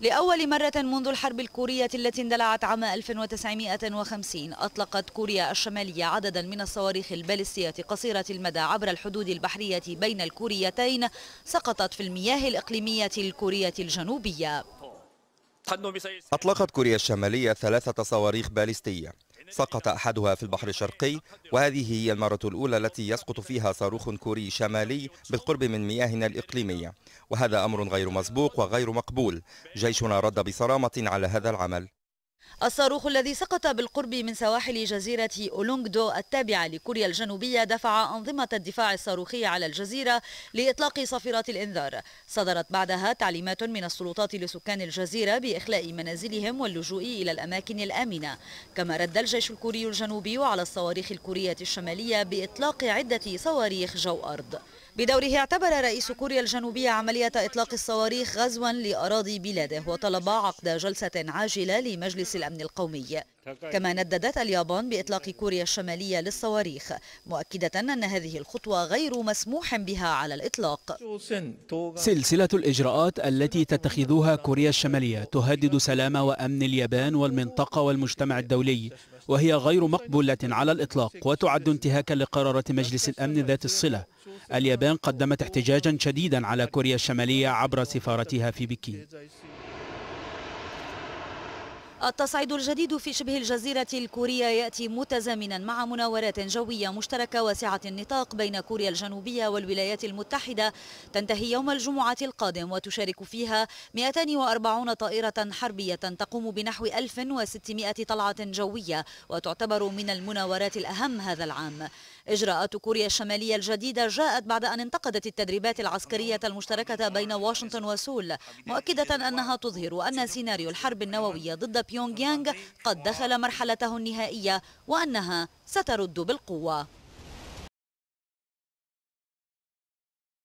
لأول مرة منذ الحرب الكورية التي اندلعت عام 1950 أطلقت كوريا الشمالية عددا من الصواريخ البالستية قصيرة المدى عبر الحدود البحرية بين الكوريتين سقطت في المياه الإقليمية الكورية الجنوبية أطلقت كوريا الشمالية ثلاثة صواريخ باليستية سقط أحدها في البحر الشرقي وهذه هي المرة الأولى التي يسقط فيها صاروخ كوري شمالي بالقرب من مياهنا الإقليمية وهذا أمر غير مسبوق وغير مقبول جيشنا رد بصرامة على هذا العمل الصاروخ الذي سقط بالقرب من سواحل جزيرة أولونغدو التابعة لكوريا الجنوبية دفع أنظمة الدفاع الصاروخي على الجزيرة لإطلاق صفيرات الإنذار صدرت بعدها تعليمات من السلطات لسكان الجزيرة بإخلاء منازلهم واللجوء إلى الأماكن الآمنة كما رد الجيش الكوري الجنوبي على الصواريخ الكورية الشمالية بإطلاق عدة صواريخ جو أرض بدوره اعتبر رئيس كوريا الجنوبية عملية إطلاق الصواريخ غزوا لأراضي بلاده وطلب عقد جلسة عاجلة لمجلس الأمن القومي كما نددت اليابان بإطلاق كوريا الشمالية للصواريخ مؤكدة أن هذه الخطوة غير مسموح بها على الإطلاق سلسلة الإجراءات التي تتخذها كوريا الشمالية تهدد سلام وأمن اليابان والمنطقة والمجتمع الدولي وهي غير مقبولة على الإطلاق وتعد انتهاكا لقرارات مجلس الأمن ذات الصلة اليابان قدمت احتجاجا شديدا على كوريا الشمالية عبر سفارتها في بكين التصعيد الجديد في شبه الجزيرة الكورية يأتي متزامنا مع مناورات جوية مشتركة واسعة النطاق بين كوريا الجنوبية والولايات المتحدة تنتهي يوم الجمعة القادم وتشارك فيها 240 طائرة حربية تقوم بنحو 1600 طلعة جوية وتعتبر من المناورات الأهم هذا العام إجراءات كوريا الشمالية الجديدة جاءت بعد أن انتقدت التدريبات العسكرية المشتركة بين واشنطن وسول مؤكدة أنها تظهر أن سيناريو الحرب النووية ضد بيونغيانغ يانغ قد دخل مرحلته النهائية وأنها سترد بالقوة